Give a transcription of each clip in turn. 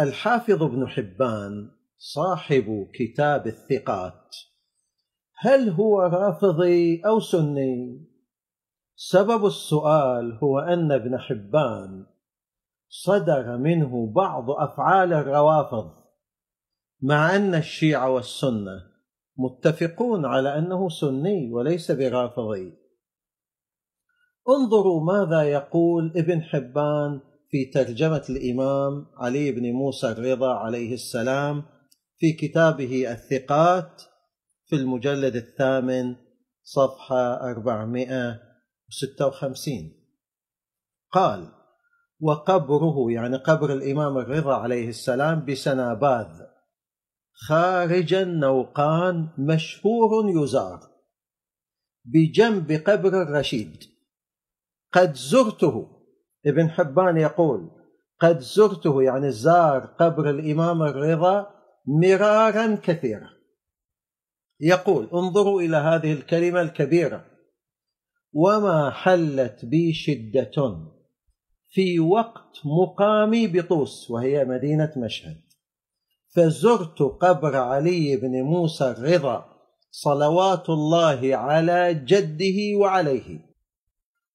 الحافظ ابن حبان صاحب كتاب الثقات هل هو رافضي او سني سبب السؤال هو ان ابن حبان صدر منه بعض افعال الروافض مع ان الشيعه والسنه متفقون على انه سني وليس برافضي انظروا ماذا يقول ابن حبان في ترجمة الإمام علي بن موسى الرضا عليه السلام في كتابه الثقات في المجلد الثامن صفحة 456 قال وقبره يعني قبر الإمام الرضا عليه السلام بسناباذ خارج النوقان مشهور يزار بجنب قبر الرشيد قد زرته ابن حبان يقول قد زرته يعني زار قبر الإمام الرضا مرارا كثيرا يقول انظروا إلى هذه الكلمة الكبيرة وما حلت بي شدة في وقت مقامي بطوس وهي مدينة مشهد فزرت قبر علي بن موسى الرضا صلوات الله على جده وعليه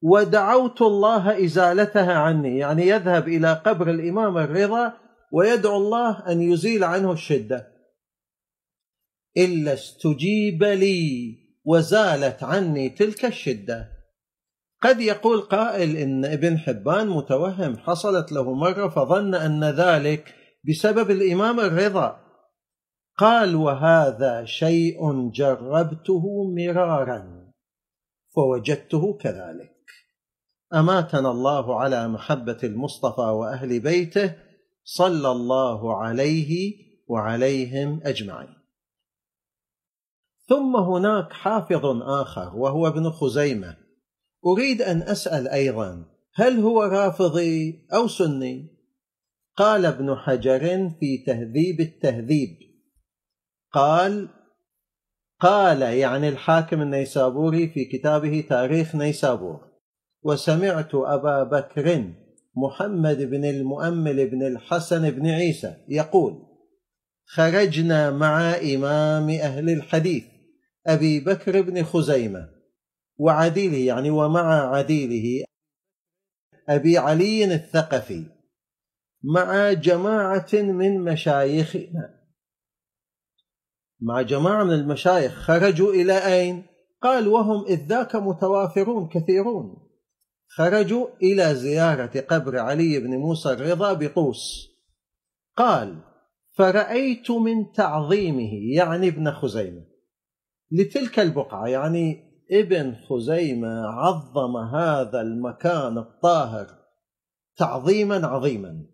ودعوت الله ازالتها عني يعني يذهب الى قبر الامام الرضا ويدعو الله ان يزيل عنه الشده الا استجيب لي وزالت عني تلك الشده قد يقول قائل ان ابن حبان متوهم حصلت له مره فظن ان ذلك بسبب الامام الرضا قال وهذا شيء جربته مرارا فوجدته كذلك اماتنا الله على محبه المصطفى واهل بيته صلى الله عليه وعليهم اجمعين ثم هناك حافظ اخر وهو ابن خزيمه اريد ان اسال ايضا هل هو رافضي او سني قال ابن حجر في تهذيب التهذيب قال قال يعني الحاكم النيسابوري في كتابه تاريخ نيسابور وسمعت أبا بكر محمد بن المؤمل بن الحسن بن عيسى يقول خرجنا مع إمام أهل الحديث أبي بكر بن خزيمة وعديله يعني ومع عديله أبي علي الثقفي مع جماعة من مشايخنا مع جماعة من المشايخ خرجوا إلى أين؟ قال وهم إذ ذاك متوافرون كثيرون خرجوا إلى زيارة قبر علي بن موسى الرضا بقوس قال فرأيت من تعظيمه يعني ابن خزيمة لتلك البقعة يعني ابن خزيمة عظم هذا المكان الطاهر تعظيما عظيما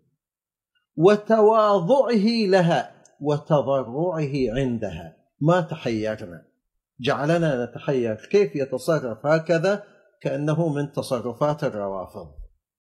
وتواضعه لها وتضرعه عندها ما تحيرنا جعلنا نتحير كيف يتصرف هكذا كأنه من تصرفات الروافض